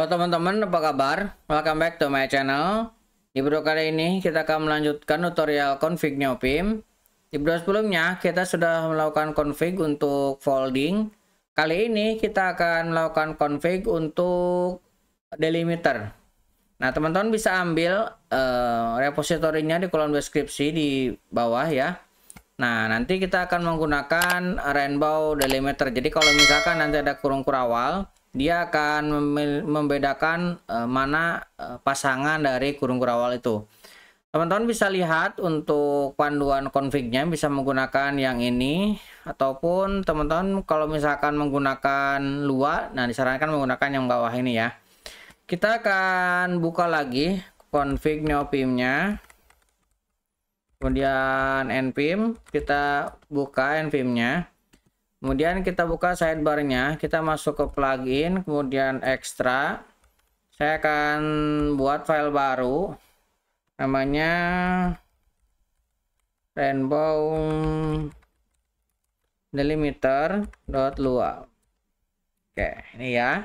Halo teman-teman, apa kabar? Welcome back to my channel. Di video kali ini kita akan melanjutkan tutorial config NeoPIM. Di video sebelumnya kita sudah melakukan config untuk folding. Kali ini kita akan melakukan config untuk delimiter. Nah, teman-teman bisa ambil uh, repositorinya di kolom deskripsi di bawah ya. Nah, nanti kita akan menggunakan rainbow delimiter. Jadi kalau misalkan nanti ada kurung kurawal, dia akan membedakan uh, mana uh, pasangan dari kurung kurawal itu. Teman-teman bisa lihat untuk panduan konfliknya bisa menggunakan yang ini ataupun teman-teman kalau misalkan menggunakan luar nah disarankan menggunakan yang bawah ini ya. Kita akan buka lagi config neopim-nya. Kemudian npim kita buka npim nya Kemudian kita buka sidebarnya, kita masuk ke plugin, kemudian ekstra. Saya akan buat file baru, namanya rainbow Delimiter Lua. Oke, ini ya.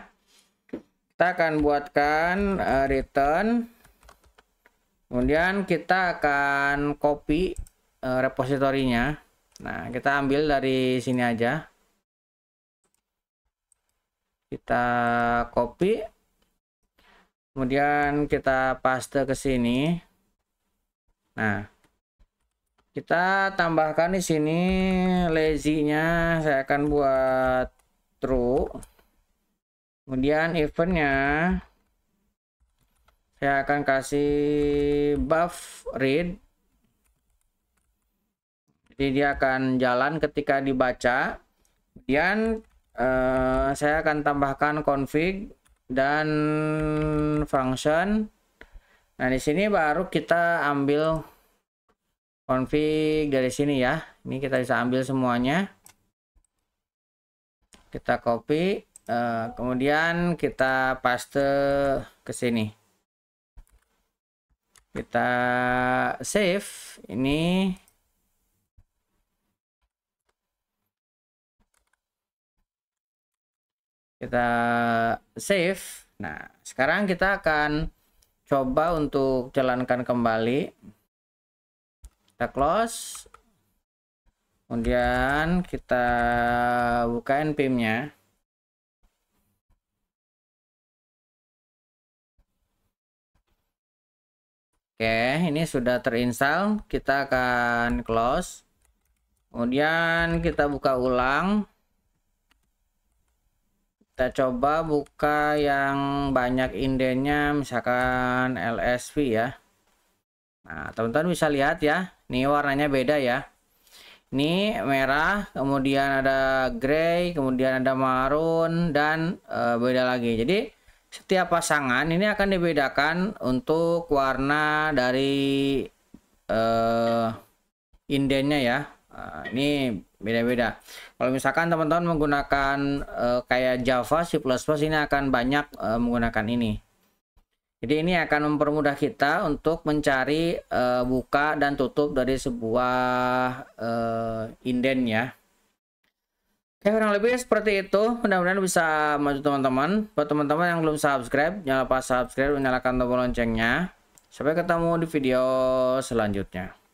Kita akan buatkan eh, return. Kemudian kita akan copy uh, repositorinya. Nah, kita ambil dari sini aja. Kita copy. Kemudian kita paste ke sini. Nah, kita tambahkan di sini lazy-nya saya akan buat true. Kemudian eventnya saya akan kasih buff read jadi dia akan jalan ketika dibaca. Kemudian eh, saya akan tambahkan config dan function. Nah, di sini baru kita ambil config dari sini ya. Ini kita bisa ambil semuanya. Kita copy, uh, kemudian kita paste ke sini. Kita save ini kita save nah sekarang kita akan coba untuk jalankan kembali kita close kemudian kita buka npm-nya. Oke, ini sudah terinstall. Kita akan close. Kemudian kita buka ulang kita coba buka yang banyak indennya misalkan LSV ya nah teman-teman bisa lihat ya ini warnanya beda ya ini merah kemudian ada grey kemudian ada marun dan e, beda lagi jadi setiap pasangan ini akan dibedakan untuk warna dari e, eh, indennya ya nah, ini beda-beda. Kalau misalkan teman-teman menggunakan uh, kayak Java, C++ ini akan banyak uh, menggunakan ini. Jadi ini akan mempermudah kita untuk mencari uh, buka dan tutup dari sebuah uh, inden ya. Oke, kurang lebih seperti itu. Mudah-mudahan bisa maju teman-teman. Buat teman-teman yang belum subscribe, jangan lupa subscribe, nyalakan tombol loncengnya. Sampai ketemu di video selanjutnya.